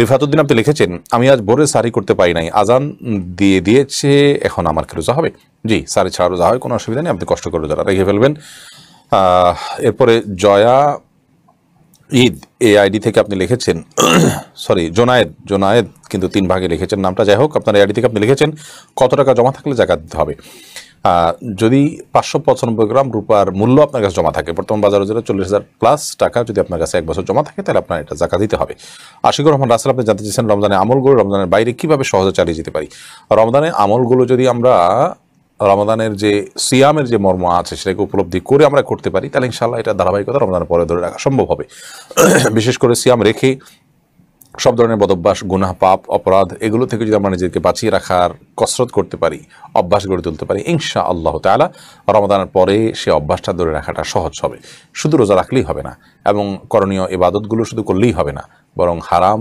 রিফাতুদ্দিন আপনি লিখেছেন আমি আজ ভোরে সারি করতে পারি নাই আজান দিয়ে দিয়েছে এখন আমার রোজা হবে জি সারি ছাড়া রোজা হয় কোনো অসুবিধা নেই আপনি কষ্ট করে রোজা রেখে ফেলবেন এরপরে জয়া ঈদ এ আইডি থেকে আপনি লিখেছেন সরি জোনায়েদ জোনায়েদ কিন্তু তিন ভাগে লিখেছেন নামটা যাই হোক আপনার আইডি থেকে আপনি লিখেছেন কত টাকা জমা থাকলে জায়গা দিতে হবে যদি পাঁচশো পঁচানব্বই গ্রাম রূপার মূল্য আপনার কাছে জমা থাকে বর্তমান বাজার যেটা চল্লিশ হাজার প্লাস টাকা যদি আপনার কাছে এক বছর জমা থাকে তাহলে আপনার এটা জাকা দিতে হবে আশিকুর রহমান রাসেল আপনি জানতে চেয়েছেন রমজানে আমলগুলো রমজানের বাইরে কীভাবে সহজে চালিয়ে যেতে পারি রমজানে আমলগুলো যদি আমরা রমদানের যে সিয়ামের যে মর্ম আছে সেটাকে উপলব্ধি করে আমরা করতে পারি তাহলে ইনশাল্লাহ এটা ধারাবাহিকতা রমদানের পরে ধরে রাখা সম্ভব হবে বিশেষ করে সিয়াম রেখে সব ধরনের বদভ্যাস গুনাহ পাপ অপরাধ এগুলো থেকে যদি আমরা নিজেকে বাঁচিয়ে রাখার কসরত করতে পারি অভ্যাস গড়ে তুলতে পারি ইনশা আল্লাহ তালা রমাদানের পরে সে অভ্যাসটা ধরে রাখাটা সহজ হবে শুধু রোজা রাখলেই হবে না এবং করণীয় এবাদতগুলো শুধু করলেই হবে না বরং হারাম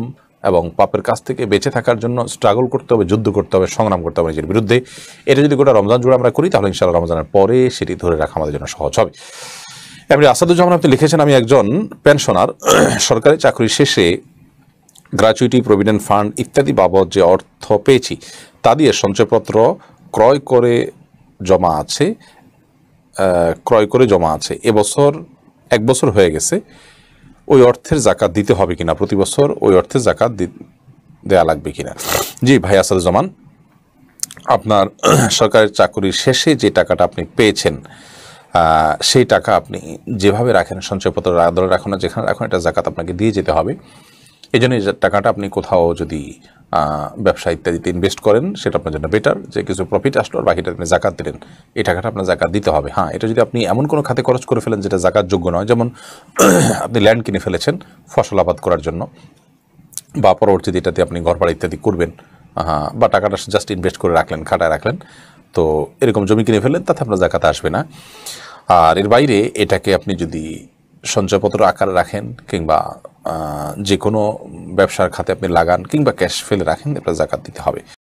এবং পাপের কাছ থেকে বেঁচে থাকার জন্য স্ট্রাগল করতে হবে যুদ্ধ করতে হবে সংগ্রাম করতে হবে নিজের বিরুদ্ধে এটা যদি গোটা রমজান জুড়ে আমরা করি তাহলে ইনশাল্লাহ রমজানের পরে সেটি ধরে রাখা আমাদের জন্য সহজ হবে এমনি আসাদুজ্জামান আপনি লিখেছেন আমি একজন পেনশনার সরকারি চাকরি শেষে গ্র্যাচুইটি প্রভিডেন্ট ফান্ড ইত্যাদি বাবদ যে অর্থ পেয়েছি তা দিয়ে সঞ্চয়পত্র ক্রয় করে জমা আছে ক্রয় করে জমা আছে এবছর এক বছর হয়ে গেছে ওই অর্থের জাকাত দিতে হবে কিনা প্রতি বছর ওই অর্থের জাকাত দেয়া লাগবে কিনা জি ভাই আসাদুজ্জামান আপনার সরকারের চাকুরির শেষে যে টাকাটা আপনি পেয়েছেন সেই টাকা আপনি যেভাবে রাখেন সঞ্চয়পত্র আদরে রাখুন যেখানে রাখুন এটা জাকাত আপনাকে দিয়ে যেতে হবে এই জন্য টাকাটা আপনি কোথাও যদি ব্যবসা ইত্যাদিতে ইনভেস্ট করেন সেটা আপনার জন্য বেটার যে কিছু প্রফিট আসলো আর বাকিটা আপনি জাকাত দিলেন এই টাকাটা আপনার জাকাত দিতে হবে হ্যাঁ এটা যদি আপনি এমন কোনো খাতে খরচ করে ফেলেন যেটা জাকাত যোগ্য নয় যেমন আপনি ল্যান্ড কিনে ফেলেছেন ফসল আবাদ করার জন্য বা পরবর্তীতে এটাতে আপনি ঘর বাড়ি ইত্যাদি করবেন হ্যাঁ বা টাকাটা জাস্ট ইনভেস্ট করে রাখলেন খাটায় রাখলেন তো এরকম জমি কিনে ফেললেন তাতে আপনার জাকাত আসবে না আর এর বাইরে এটাকে আপনি যদি সঞ্চয়পত্র আকারে রাখেন কিংবা যে কোনো ব্যবসার খাতে আপনি লাগান কিংবা ক্যাশ ফেলে রাখেন আপনার জাকাত দিতে হবে